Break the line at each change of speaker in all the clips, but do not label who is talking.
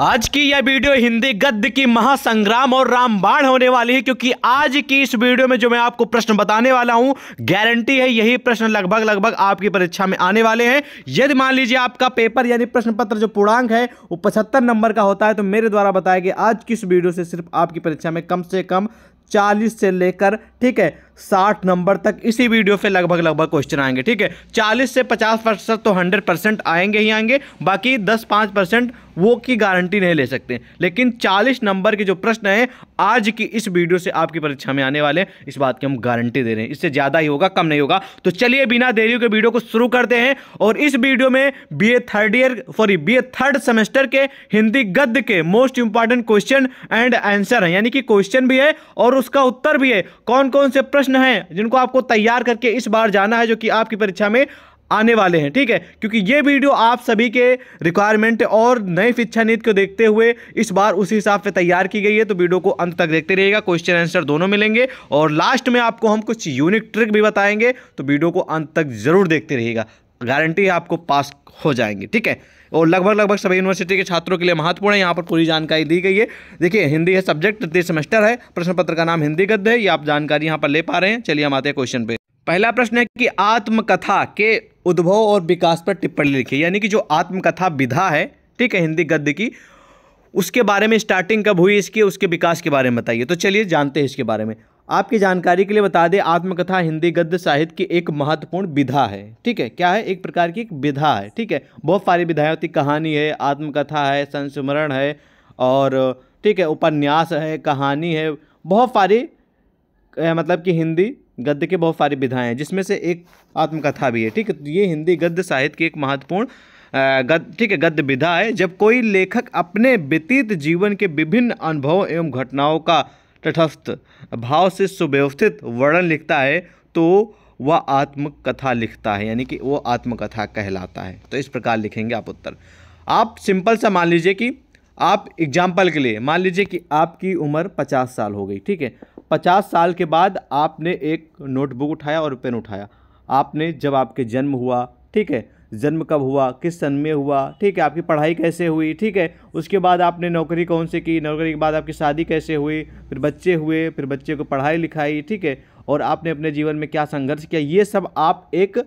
आज की यह वीडियो हिंदी गद्य की महासंग्राम और रामबाण होने वाली है क्योंकि आज की इस वीडियो में जो मैं आपको प्रश्न बताने वाला हूं गारंटी है यही प्रश्न लगभग लगभग आपकी परीक्षा में आने वाले हैं यदि मान लीजिए आपका पेपर यानी प्रश्न पत्र जो पूर्णांक है वो पचहत्तर नंबर का होता है तो मेरे द्वारा बताया गया आज की इस वीडियो से सिर्फ आपकी परीक्षा में कम से कम चालीस से लेकर ठीक है साठ नंबर तक इसी वीडियो पे लगभग लगभग क्वेश्चन आएंगे ठीक है चालीस से पचास परसेंट तो हंड्रेड परसेंट आएंगे ही आएंगे बाकी दस पाँच परसेंट वो की गारंटी नहीं ले सकते लेकिन चालीस नंबर के जो प्रश्न हैं आज की इस वीडियो से आपकी परीक्षा में आने वाले हैं इस बात की हम गारंटी दे रहे हैं इससे ज़्यादा ही होगा कम नहीं होगा तो चलिए बिना देरी के वीडियो को शुरू करते हैं और इस वीडियो में B third year sorry B third semester के हिंदी गद्य के most important question and answer है यानी कि क्वेश्चन भी है और उसका उत्तर भी है कौन कौन से प्रश्न प्रश्न हैं जिनको आपको तैयार करके इस बार जाना है जो कि आपकी परीक्षा में आने वाले हैं ठीक है क्योंकि ये वीडियो आप सभी के रिक्वायरमेंट और नई शिक्षा नीति को देखते हुए इस बार उसी हिसाब से तैयार की गई है तो वीडियो को अंत तक देखते रहिएगा क्वेश्चन आंसर दोनों मिलेंगे और लास्ट में आपको हम कुछ यूनिक ट्रिक भी बताएंगे तो वीडियो को अंत तक जरूर देखते रहिएगा गारंटी आपको पास हो जाएंगे ठीक है और लगभग लगभग सभी यूनिवर्सिटी के छात्रों के लिए महत्वपूर्ण है यहाँ पर पूरी जानकारी दी गई है देखिए हिंदी है सब्जेक्ट तृतीय सेमेस्टर है प्रश्न पत्र का नाम हिंदी गद्य है ये आप जानकारी यहाँ पर ले पा रहे हैं चलिए हम आते हैं क्वेश्चन पे पहला प्रश्न है कि आत्मकथा के उद्भव और विकास पर टिप्पणी लिखी यानी कि जो आत्मकथा विधा है ठीक है हिंदी गद्य की उसके बारे में स्टार्टिंग कब हुई इसकी उसके विकास के बारे में बताइए तो चलिए जानते हैं इसके बारे में आपकी जानकारी के लिए बता दें आत्मकथा हिंदी गद्य साहित्य की एक महत्वपूर्ण विधा है ठीक है क्या है एक प्रकार की एक विधा है ठीक है बहुत सारी विधाएं होती कहानी है आत्मकथा है संस्मरण है और ठीक है उपन्यास है कहानी है बहुत सारी मतलब कि हिंदी गद्य के बहुत सारी विधाएं हैं जिसमें से एक आत्मकथा भी है ठीक है तो ये हिंदी गद्य साहित्य की एक महत्वपूर्ण गद्य ठीक है गद्य विधा है जब कोई लेखक अपने व्यतीत जीवन के विभिन्न अनुभवों एवं घटनाओं का तटस्थ भाव से सुव्यवस्थित वर्णन लिखता है तो वह आत्मकथा लिखता है यानी कि वो आत्मकथा कहलाता है तो इस प्रकार लिखेंगे आप उत्तर आप सिंपल सा मान लीजिए कि आप एग्जाम्पल के लिए मान लीजिए कि आपकी उम्र पचास साल हो गई ठीक है पचास साल के बाद आपने एक नोटबुक उठाया और पेन उठाया आपने जब आपके जन्म हुआ ठीक है जन्म कब हुआ किस सन में हुआ ठीक है आपकी पढ़ाई कैसे हुई ठीक है उसके बाद आपने नौकरी कौन से की नौकरी के बाद आपकी शादी कैसे हुई फिर बच्चे हुए फिर बच्चे को पढ़ाई लिखाई ठीक है और आपने अपने जीवन में क्या संघर्ष किया ये सब आप एक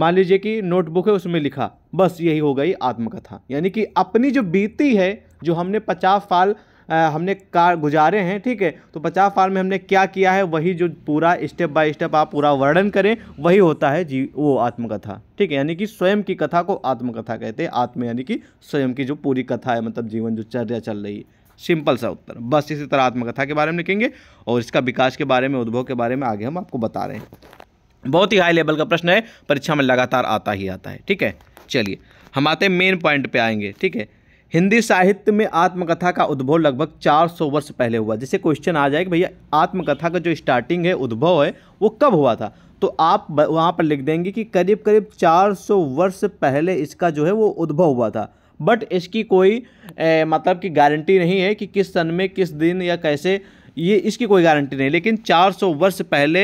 मान लीजिए कि नोटबुक है उसमें लिखा बस यही हो गई आत्मकथा यानी कि अपनी जो बीती है जो हमने पचास साल हमने कार गुजारे हैं ठीक है तो पचास फार्म में हमने क्या किया है वही जो पूरा स्टेप बाय स्टेप आप पूरा वर्णन करें वही होता है जी वो आत्मकथा ठीक है यानी कि स्वयं की कथा को आत्मकथा कहते हैं आत्म यानी कि स्वयं की जो पूरी कथा है मतलब जीवन जो चर्या चल रही है सिंपल सा उत्तर बस इसी तरह आत्मकथा के बारे में लिखेंगे और इसका विकास के बारे में उद्भव के बारे में आगे हम आपको बता रहे हैं बहुत ही हाई लेवल का प्रश्न है परीक्षा में लगातार आता ही आता है ठीक है चलिए हम आते हैं मेन पॉइंट पे आएंगे ठीक है हिंदी साहित्य में आत्मकथा का उद्भव लगभग 400 वर्ष पहले हुआ जिसे क्वेश्चन आ जाए कि भैया आत्मकथा का जो स्टार्टिंग है उद्भव है वो कब हुआ था तो आप वहाँ पर लिख देंगे कि करीब करीब 400 वर्ष पहले इसका जो है वो उद्भव हुआ था बट इसकी कोई ए, मतलब कि गारंटी नहीं है कि किस सन में किस दिन या कैसे ये इसकी कोई गारंटी नहीं लेकिन 400 वर्ष पहले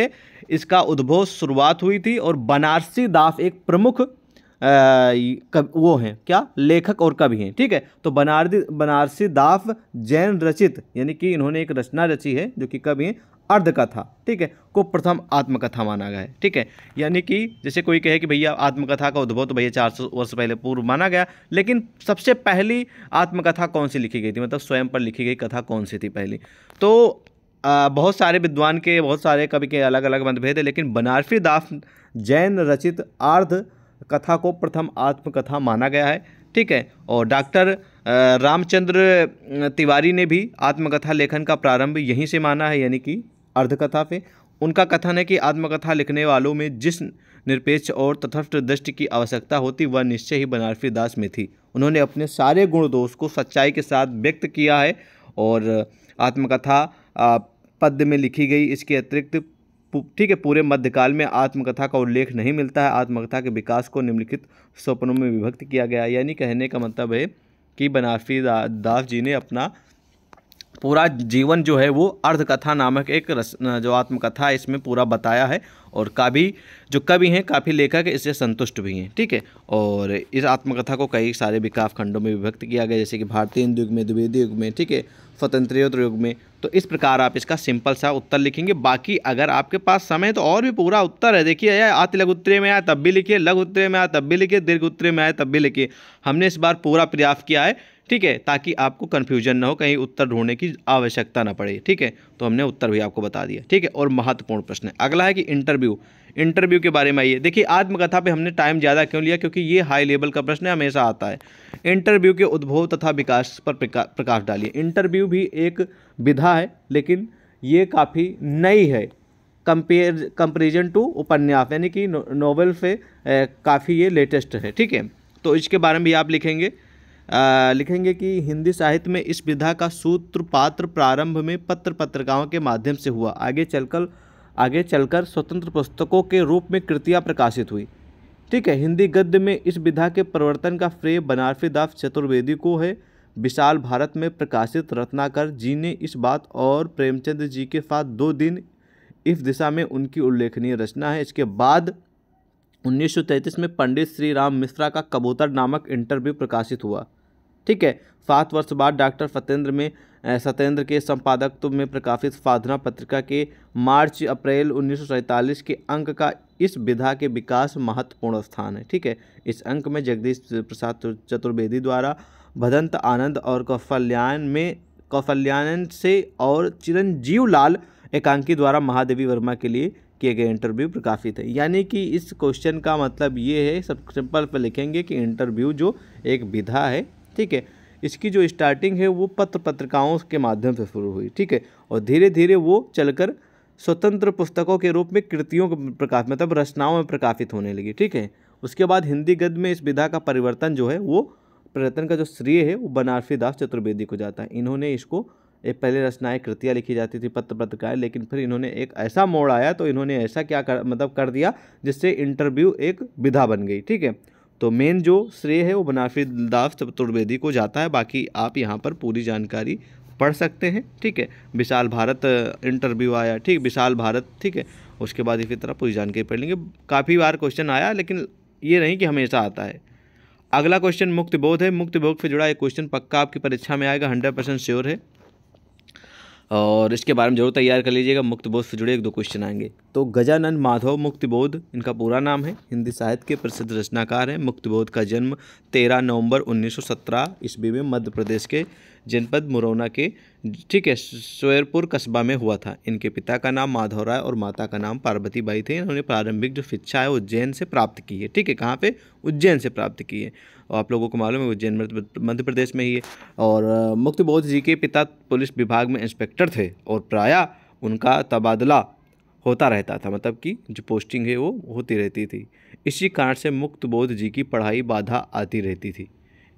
इसका उद्भव शुरुआत हुई थी और बनारसी दास एक प्रमुख कब वो हैं क्या लेखक और कवि हैं ठीक है तो बनारदी बनारसी दाफ जैन रचित यानी कि इन्होंने एक रचना रची है जो कि कवि हैं अर्धकथा ठीक है को प्रथम आत्मकथा माना गया है ठीक है यानी कि जैसे कोई कहे कि भैया आत्मकथा का उद्भव तो भैया सौ वर्ष पहले पूर्व माना गया लेकिन सबसे पहली आत्मकथा कौन सी लिखी गई थी मतलब स्वयं पर लिखी गई कथा कौन सी थी पहली तो आ, बहुत सारे विद्वान के बहुत सारे कवि के अलग अलग मतभेद है लेकिन बनारसी दाफ जैन रचित अर्ध कथा को प्रथम आत्मकथा माना गया है ठीक है और डॉक्टर रामचंद्र तिवारी ने भी आत्मकथा लेखन का प्रारंभ यहीं से माना है यानी कि अर्धकथा पे उनका कथन है कि आत्मकथा लिखने वालों में जिस निरपेक्ष और तथस्थ दृष्टि की आवश्यकता होती वह निश्चय ही बनारसी दास में थी उन्होंने अपने सारे गुण दोष को सच्चाई के साथ व्यक्त किया है और आत्मकथा पद्य में लिखी गई इसके अतिरिक्त ठीक है पूरे मध्यकाल में आत्मकथा का उल्लेख नहीं मिलता है आत्मकथा के विकास को निम्नलिखित स्वप्नों में विभक्त किया गया यानी कहने का मतलब है कि बनारसी दा, दास जी ने अपना पूरा जीवन जो है वो अर्धकथा नामक एक रस जो आत्मकथा इसमें पूरा बताया है और काफ़ी जो कवि हैं काफ़ी लेखक इससे संतुष्ट भी हैं ठीक है और इस आत्मकथा को कई सारे विकास खंडों में विभक्त किया गया जैसे कि भारतीय युग में द्विवेदी युग में ठीक है स्वतंत्र युग में तो इस प्रकार आप इसका सिंपल सा उत्तर लिखेंगे बाकी अगर आपके पास समय तो और भी पूरा उत्तर है देखिए आति लघु उत्तरीय में आया तब भी लिखिए लघु उत्तरीय में आए तब भी लिखिए दीर्घ उत्तरीय में आए तब भी लिखिए हमने इस बार पूरा प्रयास किया है ठीक है ताकि आपको कन्फ्यूजन ना हो कहीं उत्तर ढूंढने की आवश्यकता ना पड़े ठीक है तो हमने उत्तर भी आपको बता दिया ठीक है और महत्वपूर्ण प्रश्न है अगला है कि इंटरव्यू इंटरव्यू के बारे में आइए देखिए आत्मकथा पे हमने टाइम ज़्यादा क्यों लिया क्योंकि ये हाई लेवल का प्रश्न हमेशा आता है इंटरव्यू के उद्भव तथा विकास पर प्रकाश डालिए इंटरव्यू भी एक विधा है लेकिन ये काफ़ी नई है कंपेयर कंपेरिजन टू उपन्यास यानी कि नोवेल से काफ़ी ये लेटेस्ट है ठीक है तो इसके बारे में भी आप लिखेंगे आ, लिखेंगे कि हिंदी साहित्य में इस विधा का सूत्र पात्र प्रारंभ में पत्र पत्रिकाओं के माध्यम से हुआ आगे चलकर आगे चलकर स्वतंत्र पुस्तकों के रूप में कृतियाँ प्रकाशित हुई ठीक है हिंदी गद्य में इस विधा के प्रवर्तन का श्रेय बनारसी दास चतुर्वेदी को है विशाल भारत में प्रकाशित रत्नाकर जी ने इस बात और प्रेमचंद जी के साथ दो दिन इस दिशा में उनकी उल्लेखनीय रचना है इसके बाद 1933 में पंडित श्री राम मिश्रा का कबूतर नामक इंटरव्यू प्रकाशित हुआ ठीक है सात वर्ष बाद डॉक्टर सत्येंद्र में सत्येंद्र के संपादकत्व तो में प्रकाशित साधना पत्रिका के मार्च अप्रैल उन्नीस के अंक का इस विधा के विकास महत्वपूर्ण स्थान है ठीक है इस अंक में जगदीश प्रसाद चतुर्वेदी द्वारा भदंत आनंद और कौफल्यान में कौफल्यान से और चिरंजीव लाल एकांकी द्वारा महादेवी वर्मा के लिए किए गए इंटरव्यू प्रकाशित है यानी कि इस क्वेश्चन का मतलब ये है सब सिंपल पर लिखेंगे कि इंटरव्यू जो एक विधा है ठीक है इसकी जो स्टार्टिंग है वो पत्र पत्रिकाओं के माध्यम से शुरू हुई ठीक है और धीरे धीरे वो चलकर स्वतंत्र पुस्तकों के रूप में कृतियों के प्रकाश मतलब रचनाओं में प्रकाशित होने लगी ठीक है उसके बाद हिंदी गद्य में इस विधा का परिवर्तन जो है वो परिवर्तन का जो श्रेय है वो बनारसी दास चतुर्वेदी को जाता है इन्होंने इसको एक पहले रचनाएँ कृतियाँ लिखी जाती थी पत्र पत्रिकाएँ लेकिन फिर इन्होंने एक ऐसा मोड़ आया तो इन्होंने ऐसा क्या कर मतलब कर दिया जिससे इंटरव्यू एक विधा बन गई ठीक है तो मेन जो श्रेय है वो बनाफी दास चतुर्वेदी को जाता है बाकी आप यहाँ पर पूरी जानकारी पढ़ सकते हैं ठीक है विशाल भारत इंटरव्यू आया ठीक विशाल भारत ठीक है उसके बाद इसी तरह पूरी जानकारी पढ़ लेंगे काफ़ी बार क्वेश्चन आया लेकिन ये नहीं कि हमेशा आता है अगला क्वेश्चन मुक्तिबोध है मुक्तिबोध से जुड़ा एक क्वेश्चन पक्का आपकी परीक्षा में आएगा हंड्रेड परसेंट श्योर है और इसके बारे में जरूर तैयार कर लीजिएगा मुक्त बोध से जुड़े एक दो क्वेश्चन आएंगे तो गजानंद माधव मुक्तिबोध इनका पूरा नाम है हिंदी साहित्य के प्रसिद्ध रचनाकार हैं मुक्तिबोध का जन्म 13 नवंबर 1917 ईस्वी में मध्य प्रदेश के जनपद मुरौना के ठीक है शोरपुर कस्बा में हुआ था इनके पिता का नाम माधव राय और माता का नाम पार्वती बाई थे इन्होंने प्रारंभिक जो शिक्षा है उज्जैन से प्राप्त की है ठीक है कहाँ पे उज्जैन से प्राप्त की है और तो आप लोगों को मालूम है उज्जैन मध्य प्रदेश में ही है और मुक्त बोध जी के पिता पुलिस विभाग में इंस्पेक्टर थे और प्राय उनका तबादला होता रहता था मतलब कि जो पोस्टिंग है वो होती रहती थी इसी कारण से मुक्त बोध जी की पढ़ाई बाधा आती रहती थी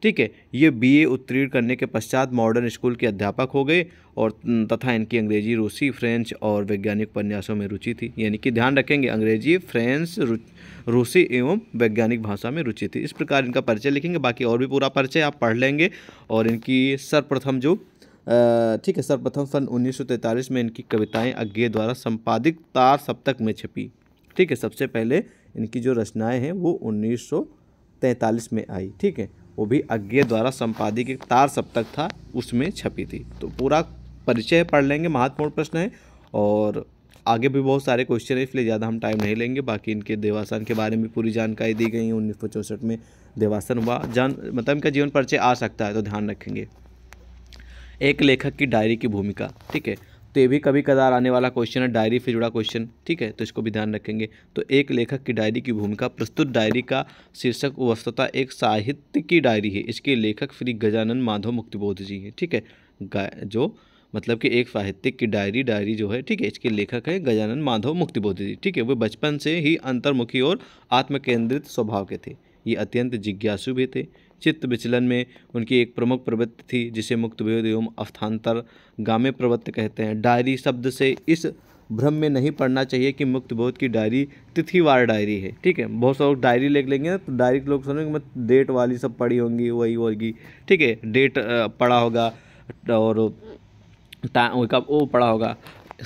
ठीक है ये बीए उत्तीर्ण करने के पश्चात मॉडर्न स्कूल के अध्यापक हो गए और तथा इनकी अंग्रेजी रूसी फ्रेंच और वैज्ञानिक उपन्यासों में रुचि थी यानी कि ध्यान रखेंगे अंग्रेजी फ्रेंच रूसी एवं वैज्ञानिक भाषा में रुचि थी इस प्रकार इनका परिचय लिखेंगे बाकी और भी पूरा परिचय आप पढ़ लेंगे और इनकी सर्वप्रथम जो ठीक है सर्वप्रथम सन उन्नीस में इनकी कविताएँ अज्ञे द्वारा संपादित तार सप्तक में छिपी ठीक है सबसे पहले इनकी जो रचनाएँ हैं वो उन्नीस में आई ठीक है वो भी अज्ञे द्वारा संपादित एक तार सप्तक था उसमें छपी थी तो पूरा परिचय पढ़ लेंगे महत्वपूर्ण प्रश्न है और आगे भी बहुत सारे क्वेश्चन है इसलिए ज़्यादा हम टाइम नहीं लेंगे बाकी इनके देवासन के बारे में पूरी जानकारी दी गई है उन्नीस में देवासन हुआ जान मतलब इनका जीवन परिचय आ सकता है तो ध्यान रखेंगे एक लेखक की डायरी की भूमिका ठीक है तो ये भी कभी कदार आने वाला क्वेश्चन है डायरी से जुड़ा क्वेश्चन ठीक है तो इसको भी ध्यान रखेंगे तो एक लेखक की डायरी की भूमिका प्रस्तुत डायरी का शीर्षक वस्तुता एक साहित्य की डायरी है इसके लेखक श्री गजानन माधव मुक्तिबोध जी हैं ठीक है जो मतलब कि एक साहित्यिक की डायरी डायरी जो है ठीक है इसके लेखक है गजानन माधव मुक्तिबोध जी ठीक है वे बचपन से ही अंतर्मुखी और आत्मकेंद्रित स्वभाव के थे ये अत्यंत जिज्ञासु भी थे चित्त विचलन में उनकी एक प्रमुख प्रवृत्ति थी जिसे मुक्तभेद एवं अवस्थान्तर गामे प्रवृत्ति कहते हैं डायरी शब्द से इस भ्रम में नहीं पढ़ना चाहिए कि मुक्त बोध की डायरी तिथिवार डायरी है ठीक है बहुत सारे लोग डायरी लिख लेंगे ना तो डायरी लोग सुनेंगे मैं डेट वाली सब पढ़ी होंगी वही होगी ठीक है डेट पढ़ा होगा और वो पढ़ा होगा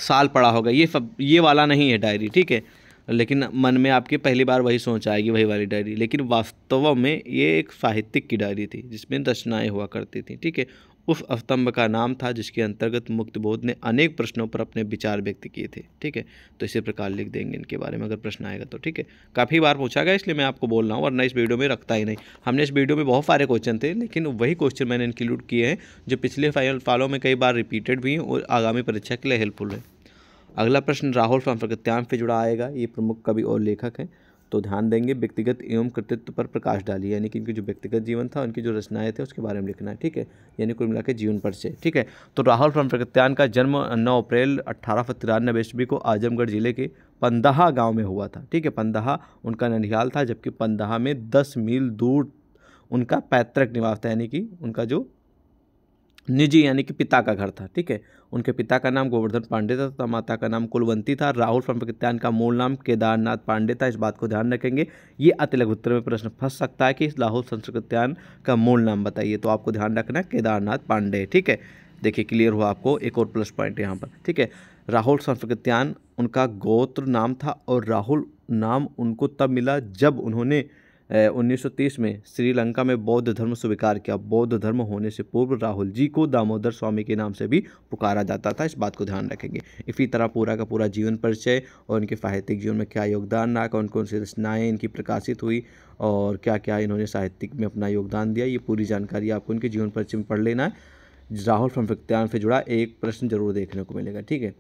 साल पढ़ा होगा ये सब ये वाला नहीं है डायरी ठीक है लेकिन मन में आपकी पहली बार वही सोच आएगी वही वाली डायरी लेकिन वास्तव में ये एक साहित्यिक की डायरी थी जिसमें रचनाएँ हुआ करती थी ठीक है उस स्तंभ का नाम था जिसके अंतर्गत मुक्तबोध ने अनेक प्रश्नों पर अपने विचार व्यक्त किए थे ठीक है तो इसी प्रकार लिख देंगे इनके बारे में अगर प्रश्न आएगा तो ठीक है काफ़ी बार पूछा गया इसलिए मैं आपको बोल रहा हूँ वरना इस वीडियो में रखता ही नहीं हमने इस वीडियो में बहुत सारे क्वेश्चन थे लेकिन वही क्वेश्चन मैंने इंक्लूड किए हैं जो पिछले फाइनल फॉलो में कई बार रिपीटेड भी हैं और आगामी परीक्षा के लिए हेल्पफुल है अगला प्रश्न राहुल फ्रॉम प्रकृत्यांश से जुड़ा आएगा ये प्रमुख कवि और लेखक हैं तो ध्यान देंगे व्यक्तिगत एवं कृतित्व पर प्रकाश डालिए यानी कि इनके जो व्यक्तिगत जीवन था उनकी जो रचनाएं थे उसके बारे में लिखना है ठीक है यानी कुल मिला के जीवन पर से ठीक है तो राहुल फ्रॉम प्रगत्यान का जन्म 9 अप्रैल अट्ठारह सौ तिरानवे ईस्वी को आजमगढ़ जिले के पंदहा गाँव में हुआ था ठीक है पंदहा उनका ननिहाल था जबकि पंदहा में दस मील दूर उनका पैतृक निवास था यानी कि उनका जो निजी यानी कि पिता का घर था ठीक है उनके पिता का नाम गोवर्धन पांडे था तथा माता का नाम कुलवंती था राहुल फ्रम का मूल नाम केदारनाथ पांडे था इस बात को ध्यान रखेंगे ये अतिलग उत्तर में प्रश्न फंस सकता है कि इस राहुल संस्कृत्यान का मूल नाम बताइए तो आपको ध्यान रखना है केदारनाथ पांडे ठीक है देखिए क्लियर हुआ आपको एक और प्लस पॉइंट यहाँ पर ठीक है राहुल संस्कृत्यान उनका गोत्र नाम था और राहुल नाम उनको तब मिला जब उन्होंने 1930 में श्रीलंका में बौद्ध धर्म स्वीकार किया बौद्ध धर्म होने से पूर्व राहुल जी को दामोदर स्वामी के नाम से भी पुकारा जाता था इस बात को ध्यान रखेंगे इसी तरह पूरा का पूरा जीवन परिचय और इनके साहित्यिक जीवन में क्या योगदान रहा कौन कौन सी रचनाएँ इनकी प्रकाशित हुई और क्या क्या इन्होंने साहित्यिक में अपना योगदान दिया ये पूरी जानकारी आपको इनके जीवन परिचय में पढ़ लेना है राहुल फ्रम से जुड़ा एक प्रश्न जरूर देखने को मिलेगा ठीक है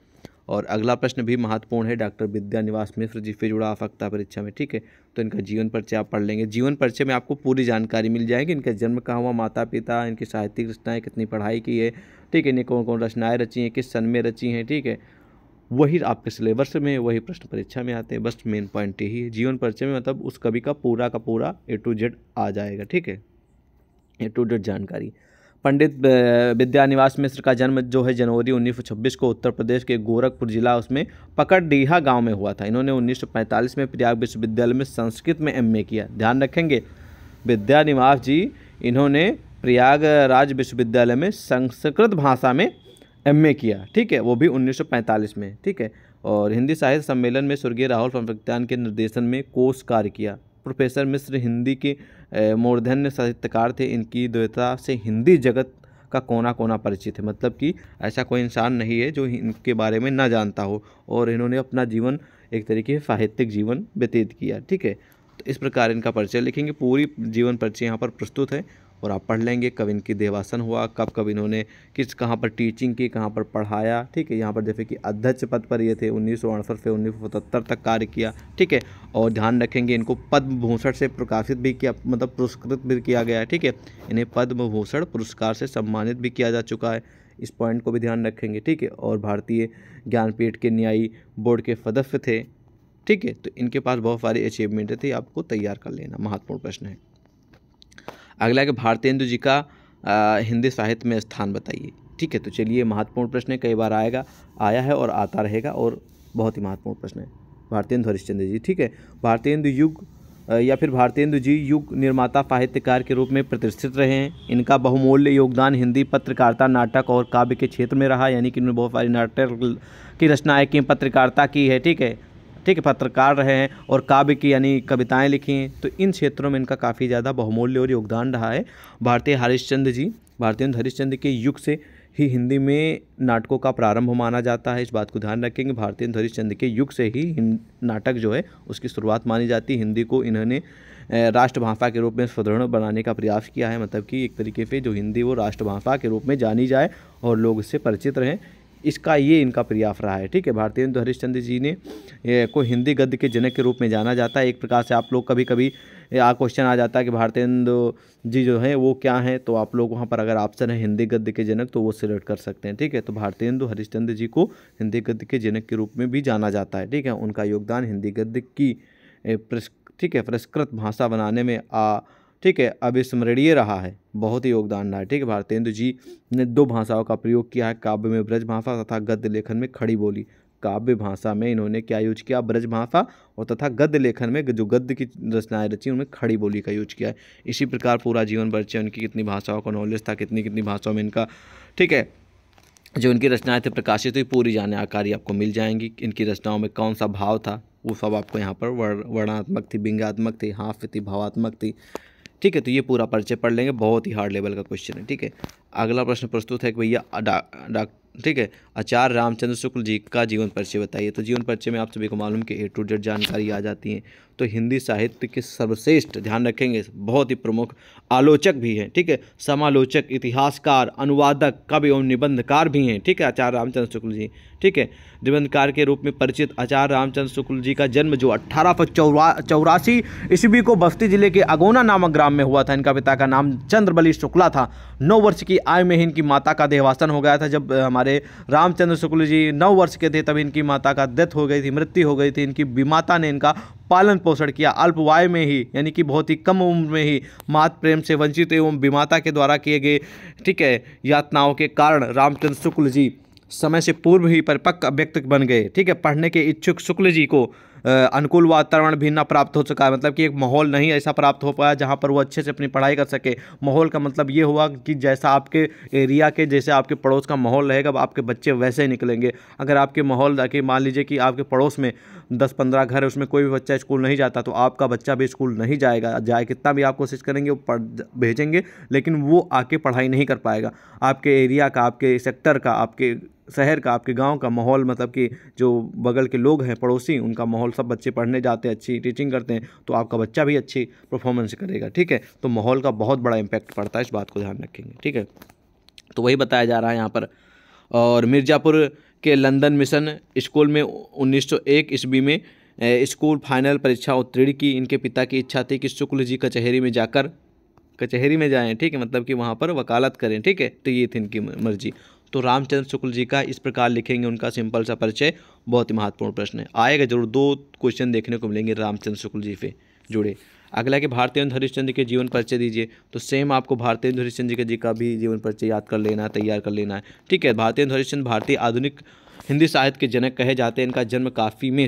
और अगला प्रश्न भी महत्वपूर्ण है डॉक्टर विद्या निवास मिश्र जी फिर जुड़ा आफक्ता परीक्षा में ठीक है तो इनका जीवन परिचय आप पढ़ लेंगे जीवन परिचय में आपको पूरी जानकारी मिल जाएगी इनका जन्म कहाँ हुआ माता पिता इनकी साहित्यिक रचनाएँ कितनी पढ़ाई की है ठीक है इन्हें कौन कौन रचनाएँ रची हैं किस सन में रची हैं ठीक है वही आपके सिलेबस में वही प्रश्न परीक्षा में आते हैं बस मेन पॉइंट यही है जीवन परिचय में मतलब उस कवि का पूरा का पूरा ए टू जेड आ जाएगा ठीक है ए टू जेड जानकारी पंडित विद्यानिवास मिश्र का जन्म जो है जनवरी 1926 को उत्तर प्रदेश के गोरखपुर जिला उसमें पकड़डीहा गांव में हुआ था इन्होंने 1945 में प्रयाग विश्वविद्यालय में संस्कृत में एमए किया ध्यान रखेंगे विद्यानिवास जी इन्होंने प्रयागराज विश्वविद्यालय में संस्कृत भाषा में एमए किया ठीक है वो भी 1945 में ठीक है और हिंदी साहित्य सम्मेलन में स्वर्गीय राहुल फमफक्तान के निर्देशन में कोर्स कार्य किया प्रोफेसर मिश्र हिंदी के मूर्धन्य साहित्यकार थे इनकी द्वैता से हिंदी जगत का कोना कोना परिचित है मतलब कि ऐसा कोई इंसान नहीं है जो इनके बारे में ना जानता हो और इन्होंने अपना जीवन एक तरीके से साहित्यिक जीवन व्यतीत किया ठीक है तो इस प्रकार इनका परिचय लिखेंगे पूरी जीवन परिचय यहाँ पर प्रस्तुत है और आप पढ़ लेंगे कब इनकी देवासन हुआ कब कब इन्होंने किस कहाँ पर टीचिंग की कहाँ पर पढ़ाया ठीक है यहाँ पर जैसे कि अध्यक्ष पद पर ये थे उन्नीस से उन्नीस तक कार्य किया ठीक है और ध्यान रखेंगे इनको पद्म भूषण से प्रकाशित भी किया मतलब पुरस्कृत भी किया गया है ठीक है इन्हें पद्म भूषण पुरस्कार से सम्मानित भी किया जा चुका है इस पॉइंट को भी ध्यान रखेंगे ठीक है और भारतीय ज्ञानपीठ के न्यायी बोर्ड के सदस्य थे ठीक है तो इनके पास बहुत सारी अचीवमेंट थी आपको तैयार कर लेना महत्वपूर्ण प्रश्न है अगला है कि भारतेंदु जी का आ, हिंदी साहित्य में स्थान बताइए ठीक है तो चलिए महत्वपूर्ण प्रश्न कई बार आएगा आया है और आता रहेगा और बहुत ही महत्वपूर्ण प्रश्न है भारतेंदु हरिश्चंद्र जी ठीक है भारतेंदु युग या फिर भारतेंदु जी युग निर्माता साहित्यकार के रूप में प्रतिष्ठित रहे हैं इनका बहुमूल्य योगदान हिंदी पत्रकारिता नाटक और काव्य के क्षेत्र में रहा यानी कि इन्होंने बहुत सारी नाटक की रचनाएँ की पत्रकारिता की है ठीक है ठीक है पत्रकार रहे हैं और काव्य की यानी कविताएं लिखी हैं तो इन क्षेत्रों में इनका काफ़ी ज़्यादा बहुमूल्य और योगदान रहा है भारतीय हरिश्चंद्र जी भारतीय हरिश्चंद्र के युग से ही हिंदी में नाटकों का प्रारंभ माना जाता है इस बात को ध्यान रखेंगे भारतीय हरिश्चंद्र के युग से ही नाटक जो है उसकी शुरुआत मानी जाती है हिंदी को इन्होंने राष्ट्रभाषा के रूप में सुदृढ़ बनाने का प्रयास किया है मतलब कि एक तरीके से जो हिंदी वो राष्ट्रभाषा के रूप में जानी जाए और लोग इससे परिचित रहें इसका ये इनका प्रयास रहा है ठीक है हिंदू हरिश्चंद्र जी ने को हिंदी गद्य के जनक के रूप में जाना जाता है एक प्रकार से आप लोग कभी कभी आ क्वेश्चन आ जाता है कि भारतेंदु जी जो हैं वो क्या हैं तो आप लोग वहाँ पर अगर ऑप्शन है हिंदी गद्य के जनक तो वो सिलेक्ट कर सकते हैं ठीक है तो भारतेंदु हरिश्चंद्र जी को हिंदी गद्य के जनक के रूप में भी जाना जाता है ठीक है उनका योगदान हिंदी गद्य की ठीक है पुरस्कृत भाषा बनाने में आ ठीक है अविस्मरणीय रहा है बहुत ही योगदान रहा है ठीक है भारतेंदु जी ने दो भाषाओं का प्रयोग किया है काव्य में ब्रज भाषा तथा गद्य लेखन में खड़ी बोली काव्य भाषा में इन्होंने क्या यूज किया ब्रज भाषा और तथा गद्य लेखन में जो गद्य की रचनाएं रची उनमें खड़ी बोली का यूज किया है इसी प्रकार पूरा जीवन बरचे उनकी कितनी भाषाओं का नॉलेज था कितनी कितनी भाषाओं में इनका ठीक है जो इनकी रचनाएं थी प्रकाशित हुई पूरी आकारी आपको मिल जाएंगी इनकी रचनाओं में कौन सा भाव था वो सब आपको यहाँ पर वर्णात्मक थी व्यंगात्मक थी हाफ्य थी भावात्मक थी ठीक है तो ये पूरा पर्चे पढ़ लेंगे बहुत ही हार्ड लेवल का क्वेश्चन है ठीक है अगला प्रश्न प्रस्तुत है कि भैया डॉ ठीक है आचार्य रामचंद्र शुक्ल जी का जीवन परिचय बताइए तो जीवन परिचय में आप सभी को मालूम कि ए टू जेड जानकारी आ जाती है तो हिंदी साहित्य के सर्वश्रेष्ठ ध्यान रखेंगे बहुत ही प्रमुख आलोचक भी हैं ठीक है समालोचक इतिहासकार अनुवादक कवि एवं निबंधकार भी हैं ठीक है आचार्य रामचंद्र शुक्ल जी ठीक है निबंधकार के रूप में परिचित आचार्य रामचंद्र शुक्ल जी का जन्म जो अट्ठारह सौ चौरा चौरासी ईस्वी को बस्ती जिले के अगोना नामक ग्राम में हुआ था इनका पिता का नाम चंद्रबली शुक्ला था नौ वर्ष की आयु में ही इनकी माता का देहावसान हो गया था जब हमारे रामचंद्र शुक्ल जी नौ वर्ष के थे तब इनकी माता का डेथ हो गई थी मृत्यु हो गई थी इनकी माता ने इनका पालन पोषण किया अल्पवाय में ही यानी कि बहुत ही कम उम्र में ही मात प्रेम से वंचित एवं विमाता के द्वारा किए गए ठीक है यातनाओं के कारण रामचंद्र शुक्ल जी समय से पूर्व ही परिपक्व व्यक्ति बन गए ठीक है पढ़ने के इच्छुक शुक्ल जी को अनुकूल वातावरण भी ना प्राप्त हो चुका है मतलब कि एक माहौल नहीं ऐसा प्राप्त हो पाया जहाँ पर वो अच्छे से अपनी पढ़ाई कर सके माहौल का मतलब ये हुआ कि जैसा आपके एरिया के जैसे आपके पड़ोस का माहौल रहेगा आपके बच्चे वैसे ही निकलेंगे अगर आपके माहौल जाके मान लीजिए कि आपके पड़ोस में दस पंद्रह घर है उसमें कोई भी बच्चा स्कूल नहीं जाता तो आपका बच्चा भी स्कूल नहीं जाएगा जाए कितना भी आप कोशिश करेंगे वो पढ़ भेजेंगे लेकिन वो आके पढ़ाई नहीं कर पाएगा आपके एरिया का आपके सेक्टर का आपके शहर का आपके गांव का माहौल मतलब कि जो बगल के लोग हैं पड़ोसी उनका माहौल सब बच्चे पढ़ने जाते हैं अच्छी टीचिंग करते हैं तो आपका बच्चा भी अच्छी परफॉर्मेंस करेगा ठीक है तो माहौल का बहुत बड़ा इम्पैक्ट पड़ता है इस बात को ध्यान रखेंगे ठीक है तो वही बताया जा रहा है यहाँ पर और मिर्ज़ापुर के लंदन मिशन स्कूल में 1901 ईस्वी में स्कूल फाइनल परीक्षा उत्तीर्ण की इनके पिता की इच्छा थी कि शुक्ल जी कचहरी में जाकर कचहरी में जाएं ठीक है मतलब कि वहाँ पर वकालत करें ठीक है तो ये थी इनकी मर्जी तो रामचंद्र शुक्ल जी का इस प्रकार लिखेंगे उनका सिंपल सा परिचय बहुत ही महत्वपूर्ण प्रश्न है आएगा जरूर दो क्वेश्चन देखने को मिलेंगे रामचंद्र शुक्ल जी से जुड़े अगला कि भारतीय हरिश्चंद्र के जीवन परिचय दीजिए तो सेम आपको भारतीय हरिश्चंद्र जी का भी जीवन परिचय याद कर लेना है तैयार कर लेना है ठीक है भारतीय हरिश्चंद्र भारतीय आधुनिक हिंदी साहित्य के जनक कहे जाते हैं इनका जन्म काफ़ी में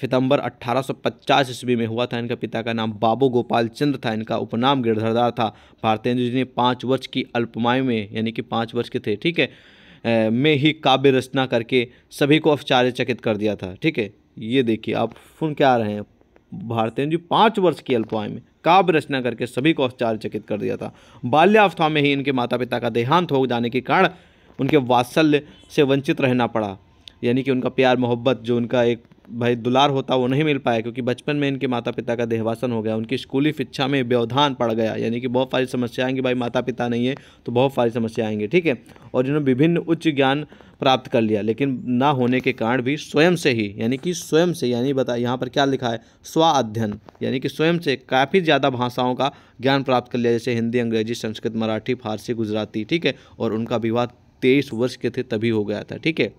सितंबर 1850 ईस्वी में हुआ था इनका पिता का नाम बाबू गोपाल चंद्र था इनका उपनाम गिरधरदार था भारतेंद्र जी ने पाँच वर्ष की अल्पमायु में यानी कि पाँच वर्ष के थे ठीक है में ही काव्य रचना करके सभी को चकित कर दिया था ठीक है ये देखिए आप सुन क्या रहे हैं भारतीय जी पाँच वर्ष की अल्पाय में काव्य रचना करके सभी को आश्चर्यचकित कर दिया था बाल्यावस्था में ही इनके माता पिता का देहांत हो जाने के कारण उनके वात्सल्य से वंचित रहना पड़ा यानी कि उनका प्यार मोहब्बत जो उनका एक भाई दुलार होता वो नहीं मिल पाया क्योंकि बचपन में इनके माता पिता का देहवासन हो गया उनकी स्कूली शिक्षा में व्यवधान पड़ गया यानी कि बहुत सारी समस्याएँ आएंगी भाई माता पिता नहीं है तो बहुत सारी समस्या आएंगी ठीक है और इन्होंने विभिन्न उच्च ज्ञान प्राप्त कर लिया लेकिन ना होने के कारण भी स्वयं से ही यानी कि स्वयं से यानी बता यहाँ पर क्या लिखा है स्व अध्ययन यानी कि स्वयं से काफ़ी ज़्यादा भाषाओं का ज्ञान प्राप्त कर लिया जैसे हिंदी अंग्रेजी संस्कृत मराठी फारसी गुजराती ठीक है और उनका विवाह तेईस वर्ष के थे तभी हो गया था ठीक है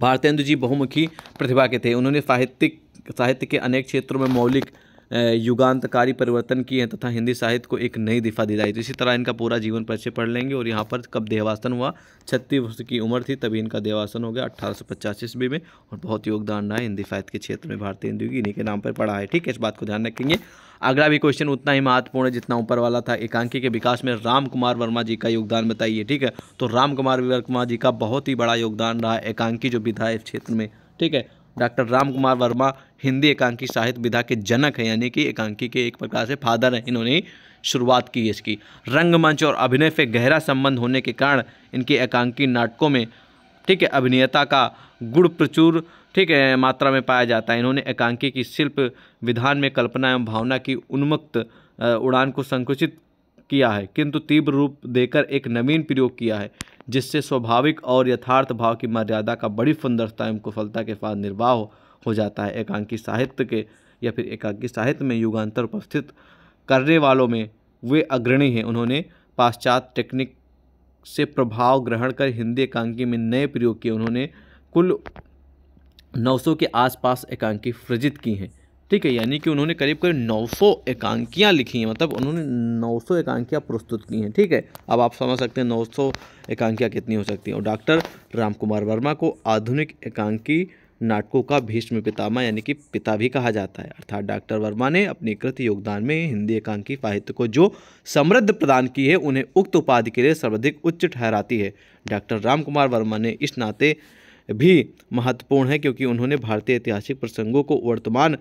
भारतेंदु जी बहुमुखी प्रतिभा के थे उन्होंने साहित्यिक साहित्य के अनेक क्षेत्रों में मौलिक युगांतकारी परिवर्तन किए हैं तथा हिंदी साहित्य को एक नई दिशा दिलाई तो इसी तरह इनका पूरा जीवन परिचय पढ़ लेंगे और यहाँ पर कब देवासन हुआ छत्तीस वर्ष की उम्र थी तभी इनका देवासन हो गया अट्ठारह सौ ईस्वी में और बहुत योगदान रहा है हिंदी साहित्य के क्षेत्र में भारतीय हिंदू इन्हीं के नाम पर पढ़ा है ठीक है इस बात को ध्यान रखेंगे अगला भी क्वेश्चन उतना ही महत्वपूर्ण है जितना ऊपर वाला था एकांकी के विकास में राम कुमार वर्मा जी का योगदान बताइए ठीक है तो राम कुमार वर्मा जी का बहुत ही बड़ा योगदान रहा एकांकी जो विधा है इस क्षेत्र में ठीक है डॉक्टर राम कुमार वर्मा हिंदी एकांकी साहित्य विधा के जनक हैं यानी कि एकांकी के एक प्रकार से फादर हैं इन्होंने शुरुआत की है इसकी रंगमंच और अभिनय से गहरा संबंध होने के कारण इनके एकांकी नाटकों में ठीक है अभिनेता का गुण प्रचुर ठीक है मात्रा में पाया जाता है इन्होंने एकांकी की शिल्प विधान में कल्पना एवं भावना की उन्मुक्त उड़ान को संकुचित किया है किंतु तीव्र रूप देकर एक नवीन प्रयोग किया है जिससे स्वाभाविक और यथार्थ भाव की मर्यादा का बड़ी सुंदरता एवं कुशलता के साथ निर्वाह हो जाता है एकांकी साहित्य के या फिर एकांकी साहित्य में युगांतर उपस्थित करने वालों में वे अग्रणी हैं उन्होंने पाश्चात्य टेक्निक से प्रभाव ग्रहण कर हिंदी एकांकी में नए प्रयोग किए उन्होंने कुल 900 के आसपास एकांकी सृजित की हैं ठीक है यानी कि उन्होंने करीब करीब 900 एकांकियाँ लिखी हैं मतलब उन्होंने 900 एकांकियाँ प्रस्तुत की हैं ठीक है अब आप समझ सकते हैं 900 एकांकियाँ कितनी हो सकती हैं और डॉक्टर राम कुमार वर्मा को आधुनिक एकांकी नाटकों का भीष्म पितामा यानी कि पिता भी कहा जाता है अर्थात डॉक्टर वर्मा ने अपने कृत योगदान में हिंदी एकांकी साहित्य को जो समृद्ध प्रदान की है उन्हें उक्त उपाधि के लिए सर्वाधिक उच्च ठहराती है डॉक्टर राम कुमार वर्मा ने इस नाते भी महत्वपूर्ण है क्योंकि उन्होंने भारतीय ऐतिहासिक प्रसंगों को वर्तमान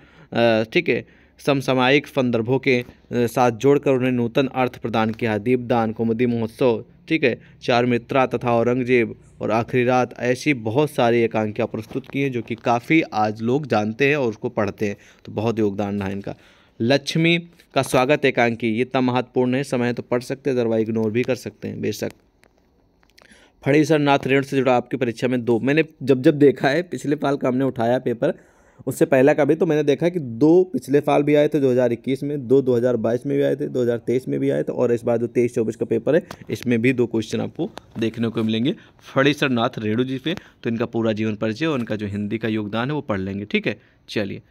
ठीक है समसामायिक संदर्भों के साथ जोड़कर उन्हें नूतन अर्थ प्रदान किया दीपदान कुमदी महोत्सव ठीक है चार मित्रा तथा औरंगजेब और आखिरी रात ऐसी बहुत सारी एकांकियाँ प्रस्तुत की हैं जो कि काफ़ी आज लोग जानते हैं और उसको पढ़ते हैं तो बहुत योगदान रहा इनका लक्ष्मी का स्वागत एकांकी ये इतना महत्वपूर्ण है समय तो पढ़ सकते हैं अदरवाइज इग्नोर भी कर सकते हैं बेशक फणीसर नाथ रेण से जुड़ा आपकी परीक्षा में दो मैंने जब जब देखा है पिछले साल का हमने उठाया पेपर उससे पहला का भी तो मैंने देखा कि दो पिछले साल भी आए थे 2021 में दो 2022 में भी आए थे 2023 में भी आए थे और इस बार जो तेईस चौबीस का पेपर है इसमें भी दो क्वेश्चन आपको देखने को मिलेंगे फणीसर नाथ रेणु जी पे तो इनका पूरा जीवन परिचय और इनका जो हिंदी का योगदान है वो पढ़ लेंगे ठीक है चलिए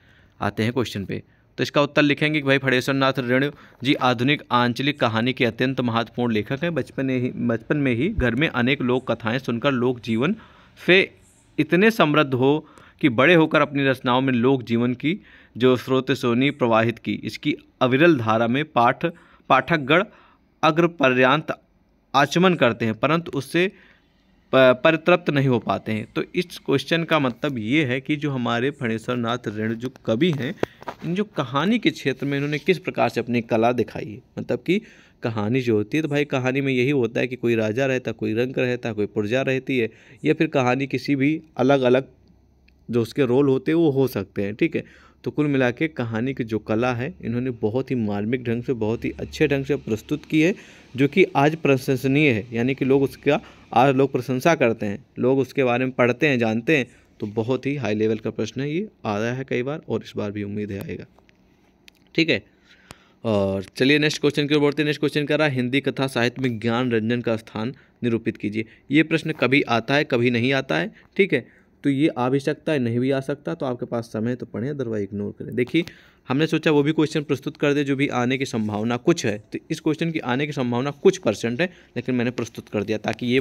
आते हैं क्वेश्चन पे तो इसका उत्तर लिखेंगे कि भाई फड़ेश्वरनाथ नाथ ऋण जी आधुनिक आंचलिक कहानी के अत्यंत महत्वपूर्ण लेखक हैं बचपन ही बचपन में ही घर में अनेक लोक कथाएँ सुनकर लोक जीवन से इतने समृद्ध हो कि बड़े होकर अपनी रचनाओं में लोक जीवन की जो स्रोत सोनी प्रवाहित की इसकी अविरल धारा में पाठ पाठकगण अग्रपर्यांत आचमन करते हैं परंतु उससे परितृप्त नहीं हो पाते हैं तो इस क्वेश्चन का मतलब ये है कि जो हमारे फणेश्वर नाथ ऋण जो कवि हैं इन जो कहानी के क्षेत्र में इन्होंने किस प्रकार से अपनी कला दिखाई है मतलब कि कहानी जो होती है तो भाई कहानी में यही होता है कि कोई राजा रहता कोई रंग रहता कोई प्रजा रहती है या फिर कहानी किसी भी अलग अलग जो उसके रोल होते हैं वो हो सकते हैं ठीक है तो कुल मिला के कहानी की जो कला है इन्होंने बहुत ही मार्मिक ढंग से बहुत ही अच्छे ढंग से प्रस्तुत की है जो कि आज प्रशंसनीय है यानी कि लोग उसका आज लोग प्रशंसा करते हैं लोग उसके बारे में पढ़ते हैं जानते हैं तो बहुत ही हाई लेवल का प्रश्न है ये आया है कई बार और इस बार भी उम्मीद है आएगा ठीक है और चलिए नेक्स्ट क्वेश्चन की ओर बढ़ते नेक्स्ट क्वेश्चन कर रहा है हिंदी कथा साहित्य में ज्ञान रंजन का स्थान निरूपित कीजिए ये प्रश्न कभी आता है कभी नहीं आता है ठीक है तो ये आ भी सकता है नहीं भी आ सकता तो आपके पास समय तो पढ़ें अदरवाइज इग्नोर करें देखिए हमने सोचा वो भी क्वेश्चन प्रस्तुत कर दे जो भी आने की संभावना कुछ है तो इस क्वेश्चन की आने की संभावना कुछ परसेंट है लेकिन मैंने प्रस्तुत कर दिया ताकि ये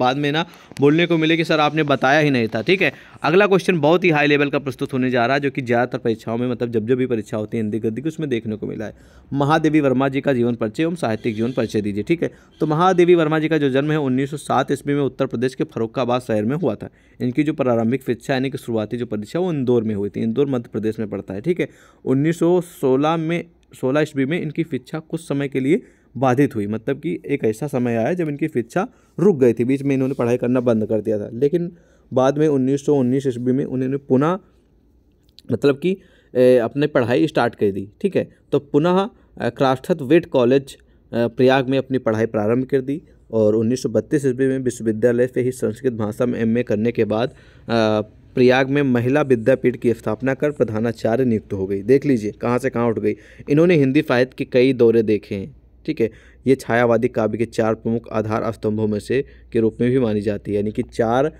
बाद में ना बोलने को मिले कि सर आपने बताया ही नहीं था ठीक है अगला क्वेश्चन बहुत ही हाई लेवल का प्रस्तुत होने जा रहा है जो कि ज़्यादातर परीक्षाओं में मतलब जब जब भी परीक्षा होती है हिंदी गद्दी की उसमें देखने को मिला है महादेवी वर्मा जी का जीवन परिचय एवं साहित्यिक जीवन परिचय दीजिए ठीक है तो महादेवी वर्मा जी का जो जन्म है उन्नीस ईस्वी में उत्तर प्रदेश के फरुखाबाद शहर में हुआ था इनकी जो प्रारंभिक शिक्षा यानी कि शुरुआती जो परीक्षा वो इंदौर में हुई थी इंदौर मध्य प्रदेश में पड़ता है ठीक है 1916 में 16 ईस्वी में इनकी शिक्षा कुछ समय के लिए बाधित हुई मतलब कि एक ऐसा समय आया जब इनकी शिक्षा रुक गई थी बीच में इन्होंने पढ़ाई करना बंद कर दिया था लेकिन बाद में 1919 ईस्वी में उन्होंने पुनः मतलब कि अपने पढ़ाई स्टार्ट कर दी ठीक है तो पुनः क्राफ्टथ वेट कॉलेज प्रयाग में अपनी पढ़ाई प्रारंभ कर दी और 1932 ईस्वी में विश्वविद्यालय से ही संस्कृत भाषा में एमए करने के बाद प्रयाग में महिला विद्यापीठ की स्थापना कर प्रधानाचार्य नियुक्त हो गई देख लीजिए कहाँ से कहाँ उठ गई इन्होंने हिंदी साहित्य के कई दौरे देखे हैं ठीक है ये छायावादी काव्य के चार प्रमुख आधार स्तंभों में से के रूप में भी मानी जाती है यानी कि चार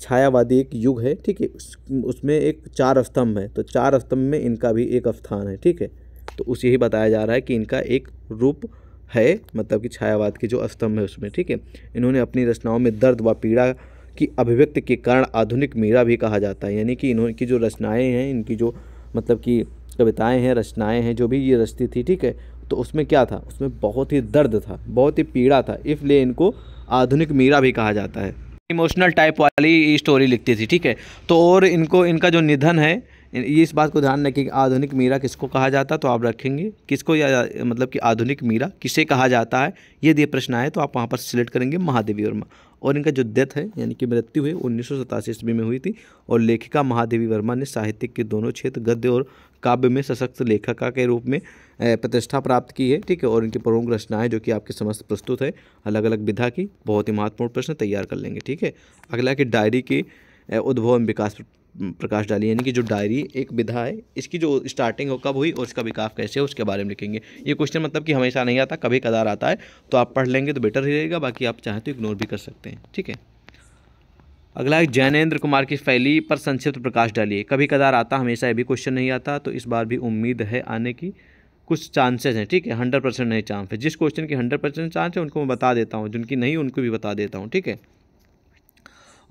छायावादी एक युग है ठीक है उस, उसमें एक चार स्तंभ है तो चार स्तंभ में इनका भी एक स्थान है ठीक है तो उस यही बताया जा रहा है कि इनका एक रूप है मतलब कि छायावाद के जो स्तंभ है उसमें ठीक है इन्होंने अपनी रचनाओं में दर्द व पीड़ा की अभिव्यक्ति के कारण आधुनिक मीरा भी कहा जाता है यानी कि इन्होंने की जो रचनाएँ हैं इनकी जो मतलब कि कविताएँ हैं रचनाएँ हैं जो भी ये रचती थी ठीक है तो उसमें क्या था उसमें बहुत ही दर्द था बहुत ही पीड़ा था इसलिए इनको आधुनिक मीरा भी कहा जाता है इमोशनल टाइप वाली स्टोरी लिखती थी ठीक है तो और इनको इनका जो निधन है ये इस बात को ध्यान रखें कि आधुनिक मीरा किसको कहा जाता है तो आप रखेंगे किसको या मतलब कि आधुनिक मीरा किसे कहा जाता है यदि ये प्रश्न आए तो आप वहाँ पर सिलेक्ट करेंगे महादेवी वर्मा और इनका जो डेथ है यानी कि मृत्यु हुई उन्नीस सौ ईस्वी में हुई थी और लेखिका महादेवी वर्मा ने साहित्य के दोनों क्षेत्र गद्य और काव्य में सशक्त लेखिका के रूप में प्रतिष्ठा प्राप्त की है ठीक है और इनकी प्रमुख रचनाएं जो कि आपके समस्त प्रस्तुत है अलग अलग विधा की बहुत ही महत्वपूर्ण प्रश्न तैयार कर लेंगे ठीक है अगला कि डायरी के उद्भव एवं विकास पर प्रकाश डाली यानी कि जो डायरी एक विधा है इसकी जो स्टार्टिंग हो कब हुई और इसका विकास कैसे हो उसके बारे में लिखेंगे ये क्वेश्चन मतलब कि हमेशा नहीं आता कभी कदार आता है तो आप पढ़ लेंगे तो बेटर ही रहेगा बाकी आप चाहें तो इग्नोर भी कर सकते हैं ठीक है अगला है जैनेन्द्र कुमार की शैली पर संक्षिप्त प्रकाश डालिए कभी कदार आता हमेशा ये भी क्वेश्चन नहीं आता तो इस बार भी उम्मीद है आने की कुछ चांसेस हैं ठीक है हंड्रेड परसेंट नहीं चांस है जिस क्वेश्चन की हंड्रेड परसेंट चांस है उनको मैं बता देता हूँ जिनकी नहीं उनको भी बता देता हूँ ठीक है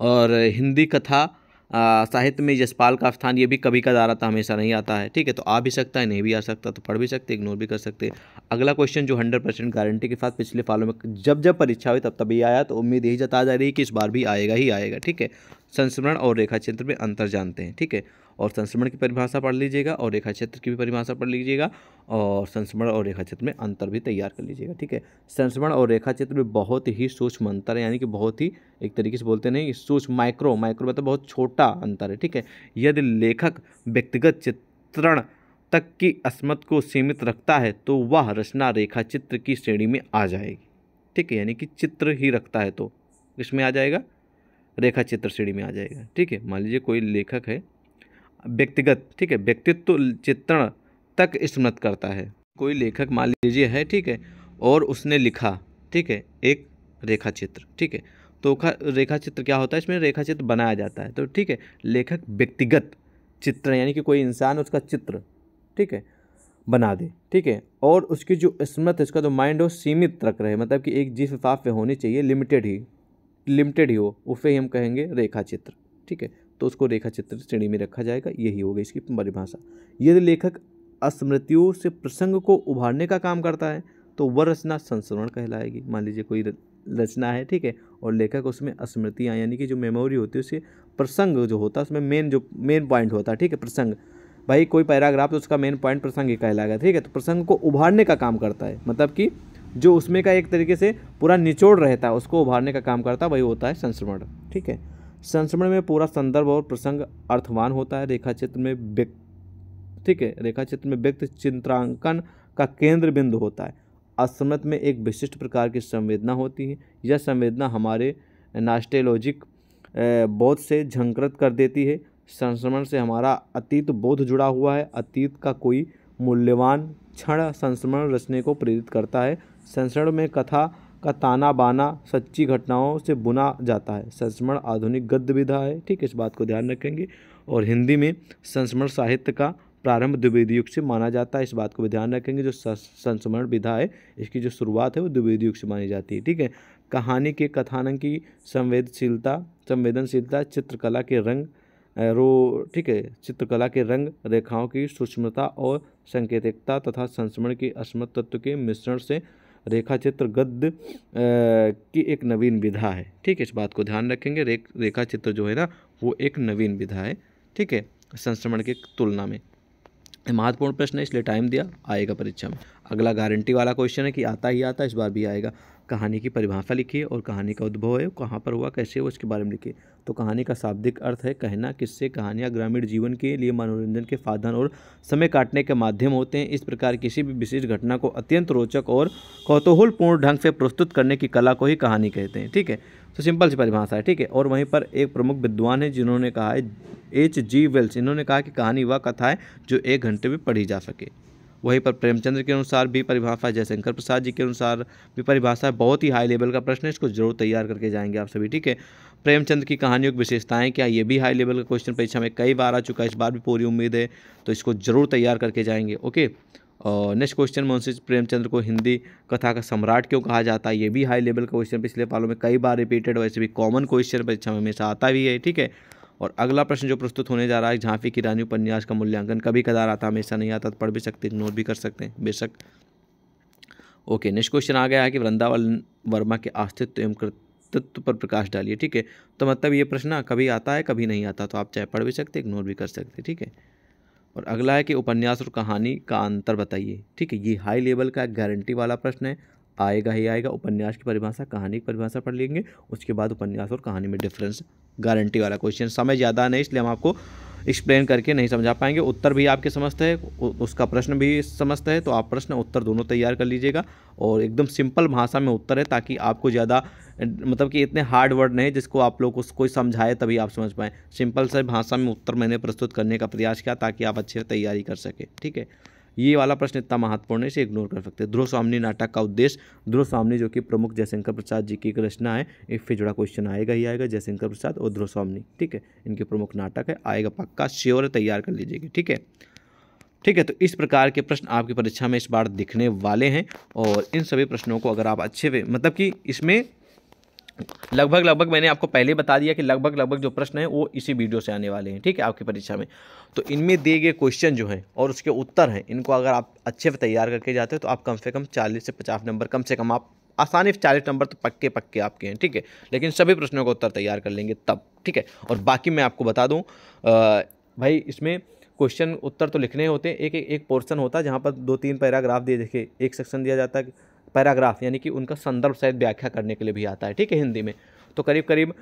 और हिंदी कथा साहित्य में यशपाल का स्थान ये भी कभी कदार आता हमेशा नहीं आता है ठीक है तो आ भी सकता है नहीं भी आ सकता तो पढ़ भी सकते इग्नोर भी कर सकते अगला क्वेश्चन जो हंड्रेड परसेंट गारंटी के साथ पिछले सालों में जब जब परीक्षा हुई तब तभी आया तो उम्मीद यही जता जा रही है कि इस बार भी आएगा ही आएगा ठीक है संस्मरण और रेखा क्षेत्र में अंतर जानते हैं ठीक है और संस्मरण की परिभाषा पढ़ लीजिएगा और रेखा क्षेत्र की भी परिभाषा पढ़ लीजिएगा और संस्मरण और रेखा क्षेत्र में अंतर भी तैयार कर लीजिएगा ठीक है संस्मरण और रेखा क्षेत्र में बहुत ही सूक्ष्म अंतर है यानी कि बहुत ही एक तरीके से बोलते नहीं सूक्ष्म माइक्रो माइक्रो मतलब बहुत छोटा अंतर है ठीक है यदि लेखक व्यक्तिगत चित्रण तक की अस्मत को सीमित रखता है तो वह रचना रेखा चित्र की श्रेणी में आ जाएगी ठीक है यानी कि चित्र ही रखता है तो इसमें आ जाएगा रेखा चित्र श्रेणी में आ जाएगा ठीक है मान लीजिए कोई लेखक है व्यक्तिगत ठीक है व्यक्तित्व चित्रण तक स्मृत करता है कोई लेखक मान लीजिए है ठीक है और उसने लिखा ठीक है एक रेखा चित्र ठीक है तो रेखा चित्र क्या होता है इसमें रेखा चित्र बनाया जाता है तो ठीक है लेखक व्यक्तिगत चित्र यानी कि कोई इंसान उसका चित्र ठीक है बना दे ठीक है और उसकी जो स्मृत उसका जो माइंड हो सीमित रख रहे मतलब कि एक जिस हिसाब पे होनी चाहिए लिमिटेड ही लिमिटेड ही हो उसे ही हम कहेंगे रेखा चित्र ठीक है तो उसको रेखा चित्र श्रेणी में रखा जाएगा यही होगी इसकी परिभाषा यदि लेखक स्मृतियों से प्रसंग को उभारने का काम करता है तो वह रचना संस्मरण कहलाएगी मान लीजिए कोई रचना है ठीक है और लेखक उसमें स्मृतियाँ यानी कि जो मेमोरी होती है उससे प्रसंग जो होता है उसमें मेन जो मेन पॉइंट होता है ठीक है प्रसंग भाई कोई पैराग्राफ तो उसका मेन पॉइंट प्रसंग ही कहलाएगा ठीक है तो प्रसंग को उभारने का काम करता है मतलब कि जो उसमें का एक तरीके से पूरा निचोड़ रहता है उसको उभारने का काम करता है वही होता है संस्मरण ठीक है संस्मरण में पूरा संदर्भ और प्रसंग अर्थवान होता है रेखा चित्र में व्यक्ति ठीक है रेखा चित्र में व्यक्त चित्रांकन का केंद्र बिंदु होता है असमृत में एक विशिष्ट प्रकार की संवेदना होती है यह संवेदना हमारे नास्टेलॉजिक बोध से झंकृत कर देती है संस्मरण से हमारा अतीत बोध जुड़ा हुआ है अतीत का कोई मूल्यवान क्षण संस्मरण रचने को प्रेरित करता है संस्मरण में कथा का ताना बाना सच्ची घटनाओं से बुना जाता है संस्मरण आधुनिक गद्य विधा है ठीक है इस बात को ध्यान रखेंगे और हिंदी में संस्मरण साहित्य का प्रारंभ द्विवेदी युग से माना जाता है इस बात को भी ध्यान रखेंगे जो संस्मरण विधा है इसकी जो शुरुआत है वो द्विवेदी युग से मानी जाती है ठीक है कहानी के कथान की संवेदनशीलता संवेदनशीलता चित्रकला के रंग रो ठीक है चित्रकला के रंग रेखाओं की सूक्ष्मता और संकेतिकता तथा संस्मरण के अस्मत तत्व के मिश्रण से रेखा चित्र गद्य की एक नवीन विधा है ठीक है इस बात को ध्यान रखेंगे रे, रेखा चित्र जो है ना वो एक नवीन विधा है ठीक है संश्रमण की तुलना में महत्वपूर्ण प्रश्न है इसलिए टाइम दिया आएगा परीक्षा में अगला गारंटी वाला क्वेश्चन है कि आता ही आता इस बार भी आएगा कहानी की परिभाषा लिखिए और कहानी का उद्भव है कहाँ पर हुआ कैसे हुआ इसके बारे में लिखिए तो कहानी का शाब्दिक अर्थ है कहना किससे कहानियाँ ग्रामीण जीवन के लिए मनोरंजन के साधन और समय काटने के माध्यम होते हैं इस प्रकार किसी भी विशेष घटना को अत्यंत रोचक और कौतूहलपूर्ण ढंग से प्रस्तुत करने की कला को ही कहानी कहते हैं ठीक है तो सिंपल सी परिभाषा है ठीक है और वहीं पर एक प्रमुख विद्वान है जिन्होंने कहा है एच जी वेल्स इन्होंने कहा कि कहानी वह कथा है जो एक घंटे में पढ़ी जा सके वहीं पर प्रेमचंद्र के अनुसार भी परिभाषा जयशंकर प्रसाद जी के अनुसार भी परिभाषा बहुत ही हाई लेवल का प्रश्न है इसको जरूर तैयार करके जाएंगे आप सभी ठीक है प्रेमचंद की कहानियों की विशेषताएं क्या ये भी हाई लेवल का क्वेश्चन परीक्षा में कई बार आ चुका है इस बार भी पूरी उम्मीद है तो इसको जरूर तैयार करके जाएंगे ओके और नेक्स्ट क्वेश्चन मुंशी प्रेमचंद्र को हिंदी कथा का सम्राट क्यों कहा जाता है ये भी हाई लेवल का क्वेश्चन पिछले पालों में कई बार रिपीटेड वैसे भी कॉमन क्वेश्चन परीक्षा में हमेशा आता भी है ठीक है और अगला प्रश्न जो प्रस्तुत होने जा रहा है झांफी की रानी उपन्यास का मूल्यांकन कभी कदार आता हमेशा नहीं आता तो पढ़ भी सकते इग्नोर भी कर सकते हैं बेशक ओके नेक्स्ट क्वेश्चन आ गया है कि वृंदावन वर्मा के अस्तित्व एवं कृतित्व पर प्रकाश डालिए ठीक है तो मतलब ये प्रश्न कभी आता है कभी नहीं आता तो आप चाहे पढ़ भी सकते इग्नोर भी कर सकते ठीक है और अगला है कि उपन्यास और कहानी का अंतर बताइए ठीक है ये हाई लेवल का गारंटी वाला प्रश्न है आएगा ही आएगा उपन्यास की परिभाषा कहानी की परिभाषा पढ़ लेंगे उसके बाद उपन्यास और कहानी में डिफरेंस गारंटी वाला क्वेश्चन समय ज़्यादा नहीं इसलिए हम आपको एक्सप्लेन करके नहीं समझा पाएंगे उत्तर भी आपके समझते हैं उसका प्रश्न भी समझते हैं तो आप प्रश्न उत्तर दोनों तैयार कर लीजिएगा और एकदम सिंपल भाषा में उत्तर है ताकि आपको ज़्यादा मतलब कि इतने हार्ड वर्ड नहीं जिसको आप लोग उसको कोई समझाए तभी आप समझ पाएँ सिंपल से भाषा में उत्तर मैंने प्रस्तुत करने का प्रयास किया ताकि आप अच्छे से तैयारी कर सकें ठीक है ये वाला प्रश्न इतना महत्वपूर्ण है इसे इग्नोर कर सकते हैं ध्रुव स्वामी नाटक का उद्देश्य ध्रुव स्वामी जो कि प्रमुख जयशंकर प्रसाद जी की एक रचना है एक फिर जुड़ा क्वेश्चन आएगा ही आएगा जयशंकर प्रसाद और ध्रुव स्वामी ठीक है इनके प्रमुख नाटक है आएगा पक्का श्योर तैयार कर लीजिएगा ठीक है ठीक है तो इस प्रकार के प्रश्न आपकी परीक्षा में इस बार दिखने वाले हैं और इन सभी प्रश्नों को अगर आप अच्छे मतलब कि इसमें लगभग लगभग मैंने आपको पहले बता दिया कि लगभग लगभग जो प्रश्न है वो इसी वीडियो से आने वाले हैं ठीक है आपकी परीक्षा में तो इनमें दिए गए क्वेश्चन जो हैं और उसके उत्तर हैं इनको अगर आप अच्छे से तैयार करके जाते हो तो आप कम से कम चालीस से पचास नंबर कम से कम आप आसानी से चालीस नंबर तो पक्के पक्के आपके हैं ठीक है लेकिन सभी प्रश्नों का उत्तर तैयार कर लेंगे तब ठीक है और बाकी मैं आपको बता दूँ भाई इसमें क्वेश्चन उत्तर तो लिखने होते हैं एक एक, पोर्सन पोर्शन होता है जहाँ पर दो तीन पैराग्राफ दिए देखे एक सेक्शन दिया जाता है पैराग्राफ यानी कि उनका संदर्भ सहित व्याख्या करने के लिए भी आता है ठीक है हिंदी में तो करीब करीब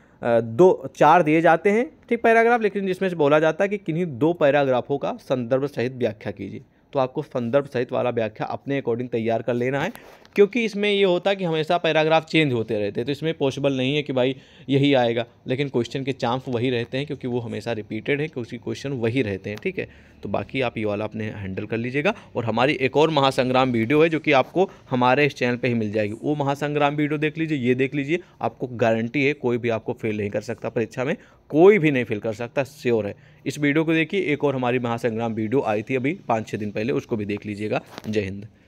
दो चार दिए जाते हैं ठीक पैराग्राफ लेकिन जिसमें से बोला जाता है कि किन्हीं दो पैराग्राफों का संदर्भ सहित व्याख्या कीजिए तो आपको संदर्भ सहित वाला व्याख्या अपने अकॉर्डिंग तैयार कर लेना है क्योंकि इसमें ये होता है कि हमेशा पैराग्राफ चेंज होते रहते हैं तो इसमें पॉसिबल नहीं है कि भाई यही आएगा लेकिन क्वेश्चन के चांस वही रहते हैं क्योंकि वो हमेशा रिपीटेड है क्योंकि क्वेश्चन वही रहते हैं ठीक है तो बाकी आप ये वाला अपने हैंडल कर लीजिएगा और हमारी एक और महासंग्राम वीडियो है जो कि आपको हमारे इस चैनल पर ही मिल जाएगी वो महासंग्राम वीडियो देख लीजिए ये देख लीजिए आपको गारंटी है कोई भी आपको फेल नहीं कर सकता परीक्षा में कोई भी नहीं फेल कर सकता श्योर है इस वीडियो को देखिए एक और हमारी महासंग्राम वीडियो आई थी अभी पाँच छः दिन पहले उसको भी देख लीजिएगा जय हिंद